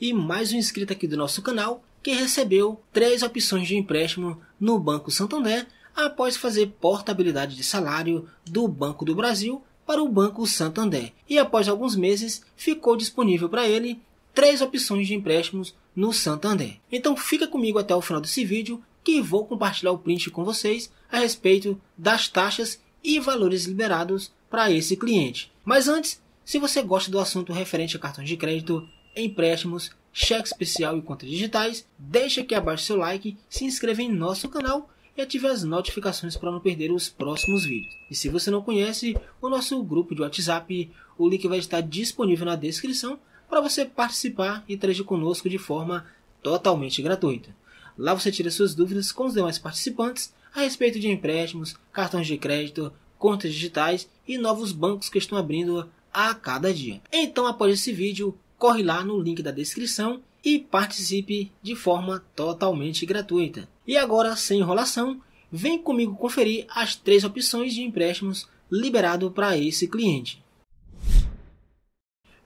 e mais um inscrito aqui do nosso canal que recebeu três opções de empréstimo no Banco Santander após fazer portabilidade de salário do Banco do Brasil para o Banco Santander. E após alguns meses, ficou disponível para ele três opções de empréstimos no Santander. Então fica comigo até o final desse vídeo que vou compartilhar o print com vocês a respeito das taxas e valores liberados para esse cliente. Mas antes, se você gosta do assunto referente a cartões de crédito, empréstimos, cheque especial e contas digitais, deixe aqui abaixo seu like, se inscreva em nosso canal e ative as notificações para não perder os próximos vídeos. E se você não conhece o nosso grupo de WhatsApp, o link vai estar disponível na descrição para você participar e interagir conosco de forma totalmente gratuita. Lá você tira suas dúvidas com os demais participantes a respeito de empréstimos, cartões de crédito, contas digitais e novos bancos que estão abrindo a cada dia. Então, após esse vídeo, corre lá no link da descrição e participe de forma totalmente gratuita. E agora, sem enrolação, vem comigo conferir as três opções de empréstimos liberado para esse cliente.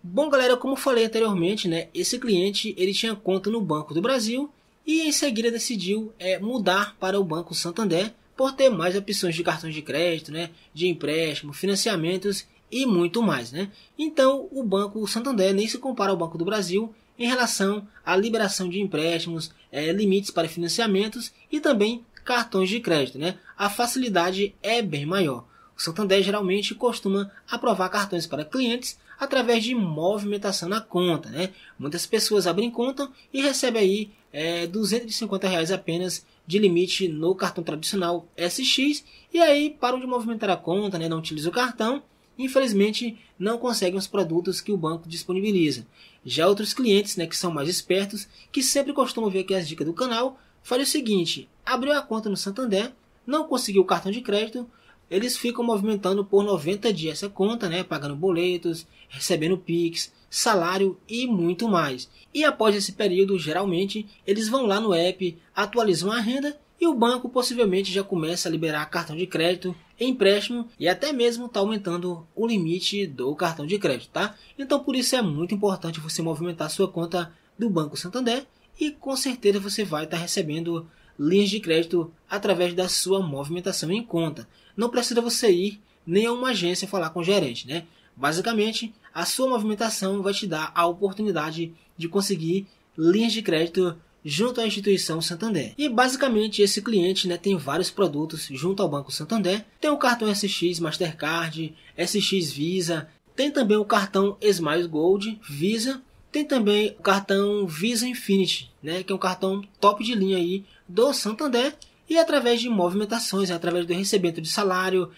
Bom, galera, como falei anteriormente, né, esse cliente ele tinha conta no Banco do Brasil e em seguida decidiu é, mudar para o Banco Santander por ter mais opções de cartões de crédito, né, de empréstimo, financiamentos e muito mais, né? Então, o Banco Santander nem se compara ao Banco do Brasil em relação à liberação de empréstimos, é, limites para financiamentos e também cartões de crédito, né? A facilidade é bem maior. O Santander geralmente costuma aprovar cartões para clientes através de movimentação na conta, né? Muitas pessoas abrem conta e recebem aí é, 250 reais apenas de limite no cartão tradicional SX e aí param de movimentar a conta, né? Não utilizam o cartão infelizmente não conseguem os produtos que o banco disponibiliza. Já outros clientes, né, que são mais espertos, que sempre costumam ver aqui as dicas do canal, fazem o seguinte: abriu a conta no Santander, não conseguiu o cartão de crédito, eles ficam movimentando por 90 dias essa conta, né, pagando boletos, recebendo Pix, salário e muito mais. E após esse período, geralmente, eles vão lá no app, atualizam a renda e o banco possivelmente já começa a liberar cartão de crédito, empréstimo e até mesmo está aumentando o limite do cartão de crédito, tá? Então por isso é muito importante você movimentar sua conta do Banco Santander e com certeza você vai estar tá recebendo linhas de crédito através da sua movimentação em conta. Não precisa você ir nem a uma agência falar com o gerente, né? Basicamente, a sua movimentação vai te dar a oportunidade de conseguir linhas de crédito junto à instituição Santander. E basicamente esse cliente né, tem vários produtos junto ao Banco Santander. Tem o cartão SX Mastercard, SX Visa, tem também o cartão Smiles Gold Visa, tem também o cartão Visa Infinity, né, que é um cartão top de linha aí do Santander. E através de movimentações, né, através do recebimento de salário,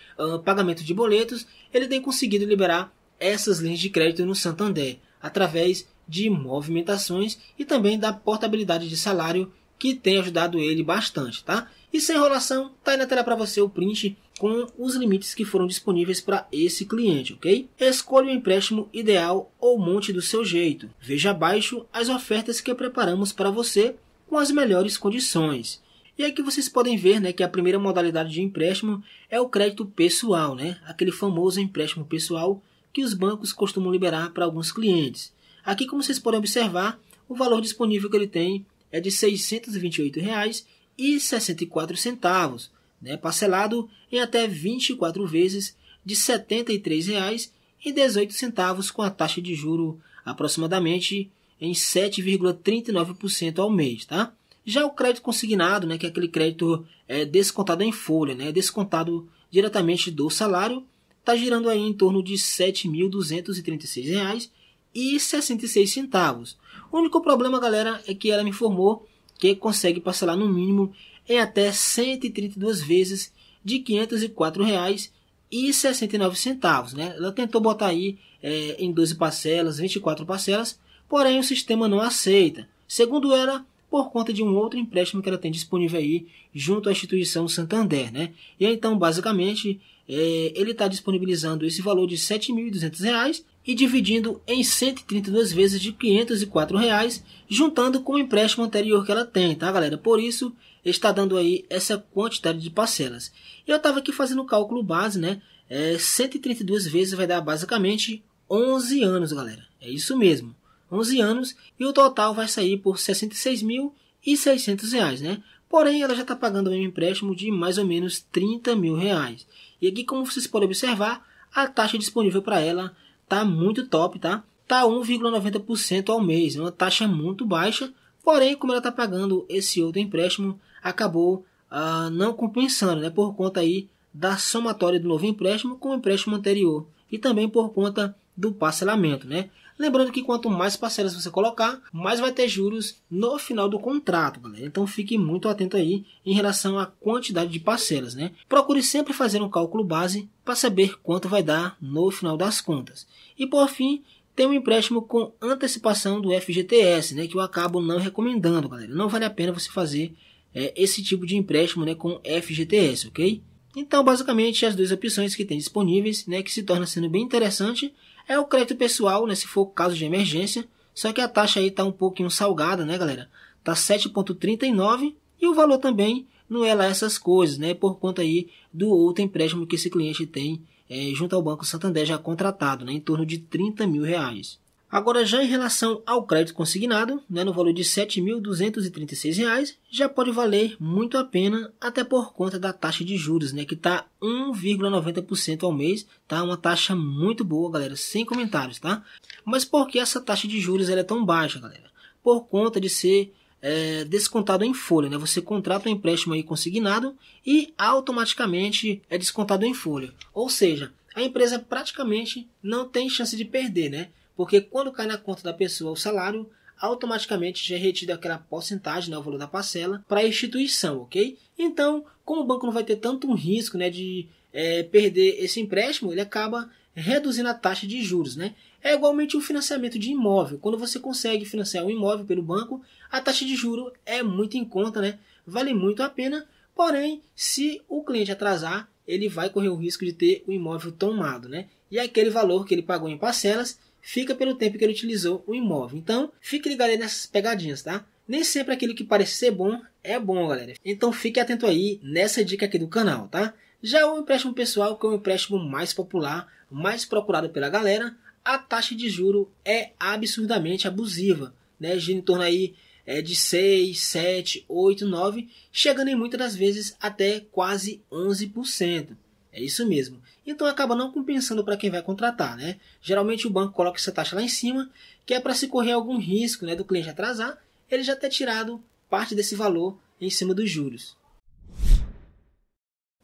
pagamento de boletos, ele tem conseguido liberar essas linhas de crédito no Santander através de movimentações e também da portabilidade de salário que tem ajudado ele bastante, tá? E sem enrolação, tá aí na tela para você o print com os limites que foram disponíveis para esse cliente, ok? Escolha o empréstimo ideal ou monte do seu jeito. Veja abaixo as ofertas que preparamos para você com as melhores condições. E aqui vocês podem ver né, que a primeira modalidade de empréstimo é o crédito pessoal, né? aquele famoso empréstimo pessoal que os bancos costumam liberar para alguns clientes. Aqui, como vocês podem observar, o valor disponível que ele tem é de R$ 628,64, né, parcelado em até 24 vezes de R$ 73,18, com a taxa de juro aproximadamente em 7,39% ao mês. Tá? Já o crédito consignado, né, que é aquele crédito é, descontado em folha, né, descontado diretamente do salário, está girando aí em torno de R$ 7.236 e 66 centavos. O único problema, galera, é que ela me informou que consegue parcelar no mínimo em até 132 vezes de R$ 504,69, né? Ela tentou botar aí é, em 12 parcelas, 24 parcelas, porém o sistema não aceita. Segundo ela, por conta de um outro empréstimo que ela tem disponível aí junto à instituição Santander, né? E então, basicamente, é, ele está disponibilizando esse valor de R$ 7.200 e dividindo em 132 vezes de 504, reais, juntando com o empréstimo anterior que ela tem, tá, galera? Por isso, está dando aí essa quantidade de parcelas. Eu estava aqui fazendo o cálculo base, né? É, 132 vezes vai dar basicamente 11 anos, galera. É isso mesmo, 11 anos. E o total vai sair por 66.600, reais, né? Porém, ela já está pagando um empréstimo de mais ou menos 30 mil reais. E aqui, como vocês podem observar, a taxa disponível para ela tá muito top, tá? Tá 1,90% ao mês, uma taxa muito baixa. Porém, como ela tá pagando esse outro empréstimo, acabou ah, não compensando, né? Por conta aí da somatória do novo empréstimo com o empréstimo anterior e também por conta do parcelamento, né? Lembrando que quanto mais parcelas você colocar, mais vai ter juros no final do contrato, galera. Então fique muito atento aí em relação à quantidade de parcelas, né? Procure sempre fazer um cálculo base para saber quanto vai dar no final das contas. E por fim, tem um empréstimo com antecipação do FGTS, né, que eu acabo não recomendando, galera. Não vale a pena você fazer é, esse tipo de empréstimo né, com FGTS, ok? Então, basicamente, as duas opções que tem disponíveis, né, que se torna sendo bem interessante, é o crédito pessoal, né, se for caso de emergência, só que a taxa aí tá um pouquinho salgada, né, galera? Tá 7.39 e o valor também não é lá essas coisas, né, por conta aí do outro empréstimo que esse cliente tem é, junto ao Banco Santander já contratado, né, em torno de 30 mil reais. Agora, já em relação ao crédito consignado, né, no valor de R$ 7.236, já pode valer muito a pena, até por conta da taxa de juros, né, que está 1,90% ao mês, tá? Uma taxa muito boa, galera, sem comentários, tá? Mas por que essa taxa de juros ela é tão baixa, galera? Por conta de ser é, descontado em folha, né? Você contrata um empréstimo aí consignado e automaticamente é descontado em folha. Ou seja, a empresa praticamente não tem chance de perder, né? porque quando cai na conta da pessoa o salário, automaticamente já é retida aquela porcentagem, né, o valor da parcela, para a instituição, ok? Então, como o banco não vai ter tanto um risco né, de é, perder esse empréstimo, ele acaba reduzindo a taxa de juros, né? É igualmente o financiamento de imóvel. Quando você consegue financiar um imóvel pelo banco, a taxa de juro é muito em conta, né? Vale muito a pena. Porém, se o cliente atrasar, ele vai correr o risco de ter o imóvel tomado, né? E aquele valor que ele pagou em parcelas fica pelo tempo que ele utilizou o imóvel. Então, fique ligado aí nessas pegadinhas, tá? Nem sempre aquilo que parece ser bom é bom, galera. Então, fique atento aí nessa dica aqui do canal, tá? Já o empréstimo pessoal, que é o empréstimo mais popular, mais procurado pela galera, a taxa de juro é absurdamente abusiva, né? Gira em torno aí é, de 6, 7, 8, 9, chegando em muitas das vezes até quase 11%. É isso mesmo. Então acaba não compensando para quem vai contratar, né? Geralmente o banco coloca essa taxa lá em cima, que é para se correr algum risco, né, do cliente atrasar, ele já ter tirado parte desse valor em cima dos juros.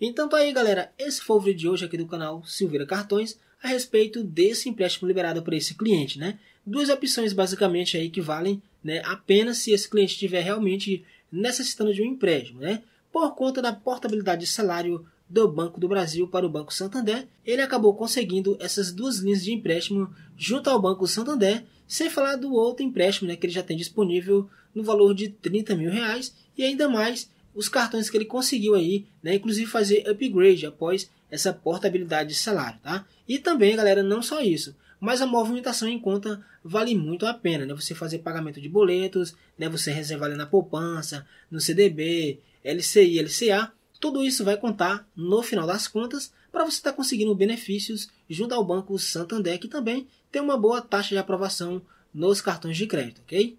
Então tá aí, galera. Esse foi o vídeo de hoje aqui do canal Silveira Cartões a respeito desse empréstimo liberado para esse cliente, né? Duas opções basicamente aí que valem, né, apenas se esse cliente estiver realmente necessitando de um empréstimo, né? Por conta da portabilidade de salário do Banco do Brasil para o Banco Santander, ele acabou conseguindo essas duas linhas de empréstimo junto ao Banco Santander, sem falar do outro empréstimo né, que ele já tem disponível no valor de 30 mil reais e ainda mais os cartões que ele conseguiu aí, né, inclusive fazer upgrade após essa portabilidade de salário, tá? E também, galera, não só isso, mas a movimentação em conta vale muito a pena, né? Você fazer pagamento de boletos, né? Você reservar na poupança, no CDB, LCI, LCA, tudo isso vai contar, no final das contas, para você estar tá conseguindo benefícios junto ao Banco Santander, que também tem uma boa taxa de aprovação nos cartões de crédito, ok?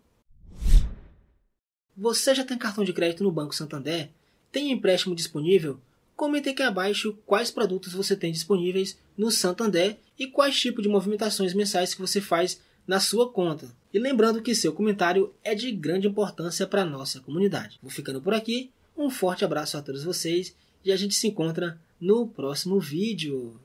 Você já tem cartão de crédito no Banco Santander? Tem empréstimo disponível? Comente aqui abaixo quais produtos você tem disponíveis no Santander e quais tipos de movimentações mensais que você faz na sua conta. E lembrando que seu comentário é de grande importância para a nossa comunidade. Vou ficando por aqui. Um forte abraço a todos vocês e a gente se encontra no próximo vídeo.